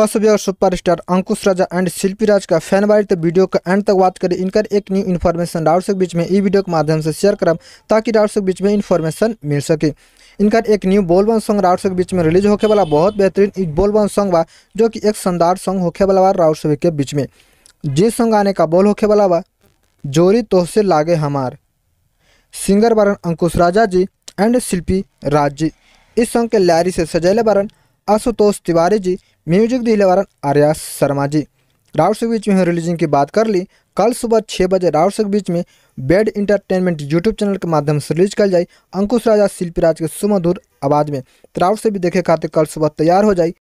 नवा सुबह और super star Ankush Raja and Shilpi Raj का फैन बाइट तो वीडियो का एंड तक बात करें इनका एक न्यू इन्फॉर्मेशन के बीच में ई वीडियो के माध्यम से शेयर करें ताकि के बीच में इन्फॉर्मेशन मिल सके इनका एक न्यू बोलबम सॉन्ग राउट के बीच में रिलीज होके वाला बहुत बेहतरीन एक बोलबम सॉन्ग बा जो कि एक शानदार सॉन्ग होके वाला बा राउट के बीच में जिस सॉन्ग आने का बोल होके वाला बा जोरी तोहसे लागे हमार सिंगर बरन अंकुश राजा जी एंड शिल्पी राज जी इस सॉन्ग के लैरी से सजैले बरन आशुतोष तिवारी जी म्यूजिक दिलवारन आर्या शर्मा जी राउट्स के बीच में रिलीजिंग की बात कर ली कल सुबह छः बजे राउट्स के बीच में बेड इंटरटेनमेंट यूट्यूब चैनल के माध्यम से रिलीज कर जाए अंकुश राजा शिल्पी राज के सुमधुर आवाज़ में तो से भी देखे खाते कल सुबह तैयार हो जाए